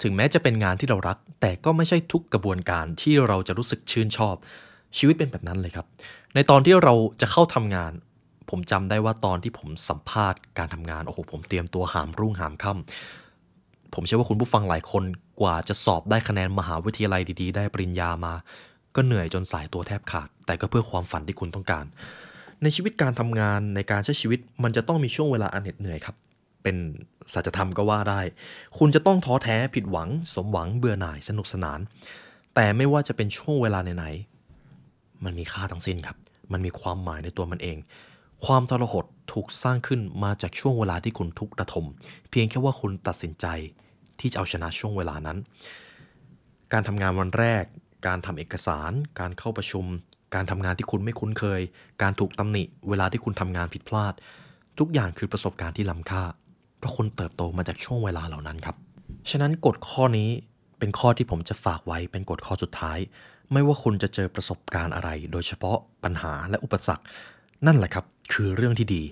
ถึงแม้จะเป็นงานที่เรารัก แต่ก็ไม่ใช่ทุกกระบวนการที่เราจะรู้สึกชื่นชอบ ชีวิตเป็นแบบนั้นเลยครับ ในตอนที่เราจะเข้าทำงาน ผมจำได้ว่าตอนที่ผมสัมภาษณ์การทำงาน โอ้โห ผมเตรียมตัวหามรุ่งหามค่าผมเชื่อว่าคุณผู้ฟังหลายคนกว่าจะสอบได้คะแนนมหาวิทยาลัยดีๆ ได้ปริญญามา ก็เหนื่อยจนสายตัวแทบขาด แต่ก็เพื่อความฝันที่คุณต้องการ ในชีวิตการทำงานในการใช้ชีวิตมันจะต้องมีช่วงเวลาอันเหน็ดเหนื่อยครับ เป็นสัจธรรมก็ว่าได้ คุณจะต้องท้อแท้ ผิดหวัง สมหวัง เบื่อหน่าย สนุกสนาน แต่ไม่ว่าจะเป็นช่วงเวลาไหน ๆ มันมีค่าทั้งสิ้นครับ มันมีความหมายในตัวมันเอง ความทรหดถูกสร้างขึ้นมาจากช่วงเวลาที่คุณทุกข์ระทมเพียงแค่ว่าคุณตัดสินใจที่จะเอาชนะช่วงเวลานั้น การทำงานวันแรก การทำเอกสาร การเข้าประชุม การทำงานที่คุณไม่คุ้นเคย การถูกตำหนิ เวลาที่คุณทำงานผิดพลาด ทุกอย่างคือประสบการณ์ที่ล้ำค่าเพราะคุณเติบโตมาจากช่วงเวลาเหล่านั้นครับ ฉะนั้นกฎข้อนี้ เป็นข้อที่ผมจะฝากไว้เป็นกฎข้อสุดท้าย ไม่ว่าคุณจะเจอประสบการณ์อะไร โดยเฉพาะปัญหาและอุปสรรค นั่นแหละครับคือเรื่องที่ดี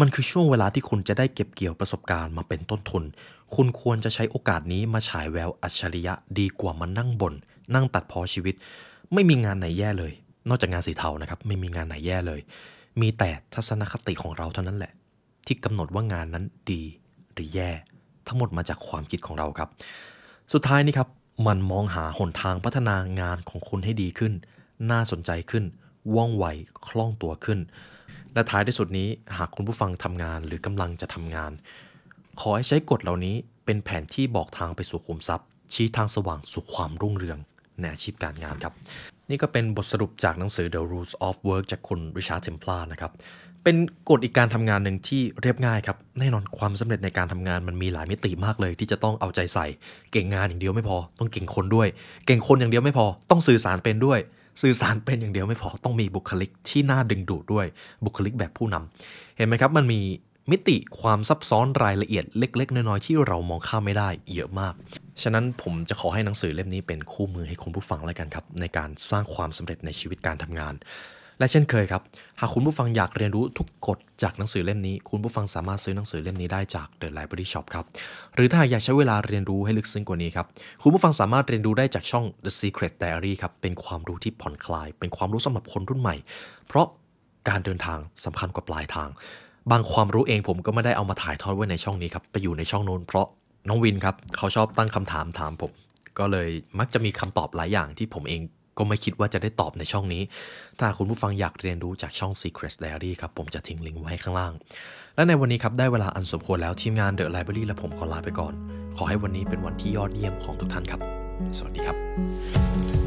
มันคือช่วงเวลาที่คุณจะได้เก็บเกี่ยวประสบการณ์มาเป็นต้นทุน คุณควรจะใช้โอกาสนี้มาฉายแววอัจฉริยะดีกว่ามานั่งบน่นนั่งตัดพอชีวิต ไม่มีงานไหนแย่เลย นอกจากงานสีเทานะครับไม่มีงานไหนแย่เลย มีแต่ทัศนคติของเราเท่านั้นแหละ ที่กำหนดว่างานนั้นดีรือแย่ทั้งหมดมาจากความคิดของเราครับ สุดท้ายนี่ครับมันมองหาหนทางพัฒนางานของคุณให้ดีขึ้น น่าสนใจขึ้นว่องไวคล่องตัวขึ้น และท้ายที่สุดนี้หากคุณผู้ฟังทำงาน หรือกำลังจะทำงาน ขอให้ใช้กฎเหล่านี้ เป็นแผนที่บอกทางไปสู่ขุมทรัพย์ชี้ทางสว่างสู่ความรุ่งเรืองในอาชีพการงานครับ นี่ก็เป็นบทสรุปจากหนังสือ The Rules of Work จากคุณริชาร์ดเทมพลานะครับเป็นกฎอีกการทำงานหนึ่งที่เรียบง่ายครับแน่นอนความสำเร็จในการทำงานมันมีหลายมิติมากเลย ที่จะต้องเอาใจใส่ เก่งงานอย่างเดียวไม่พอต้องเก่งคนด้วย เก่งคนอย่างเดียวไม่พอต้องสื่อสารเป็นด้วย สื่อสารเป็นอย่างเดียวไม่พอต้องมีบุคลิกที่น่าดึงดูดด้วยบุคลิกแบบผู้นำ เห็นไหมครับ มันมีมิติความซับซ้อนรายละเอียดเล็ก ๆ น้อยๆที่เรามองข้ามไม่ได้เยอะมาก ฉะนั้นผมจะขอให้หนังสือเล่มนี้เป็นคู่มือให้คุณผู้ฟังแล้วกันครับในการสร้างความสำเร็จในชีวิตการทำงานและเช่นเคยครับ หากคุณผู้ฟังอยากเรียนรู้ทุกกฎจากหนังสือเล่มนี้ คุณผู้ฟังสามารถซื้อหนังสือเล่มนี้ได้จาก The Library Shop ครับหรือถ้าอยากใช้เวลาเรียนรู้ให้ลึกซึ้งกว่านี้ครับคุณผู้ฟังสามารถเรียนรู้ได้จากช่อง The Secret Diary ครับเป็นความรู้ที่ผ่อนคลาย เป็นความรู้สำหรับคนรุ่นใหม่ เพราะการเดินทางสำคัญกว่าปลายทาง บางความรู้เองผมก็ไม่ได้เอามาถ่ายทอดไว้ในช่องนี้ครับไปอยู่ในช่องโน้นเพราะน้องวินครับเขาชอบตั้งคำถามถามผมก็เลยมักจะมีคำตอบหลายอย่างที่ผมเองก็ไม่คิดว่าจะได้ตอบในช่องนี้ ถ้าคุณผู้ฟังอยากเรียนรู้จากช่อง Secret Diary ครับ ผมจะทิ้งลิงก์ไว้ข้างล่าง และในวันนี้ครับ ได้เวลาอันสมควรแล้วทีมงาน The Library และผมขอลาไปก่อน ขอให้วันนี้เป็นวันที่ยอดเยี่ยมของทุกท่านครับ สวัสดีครับ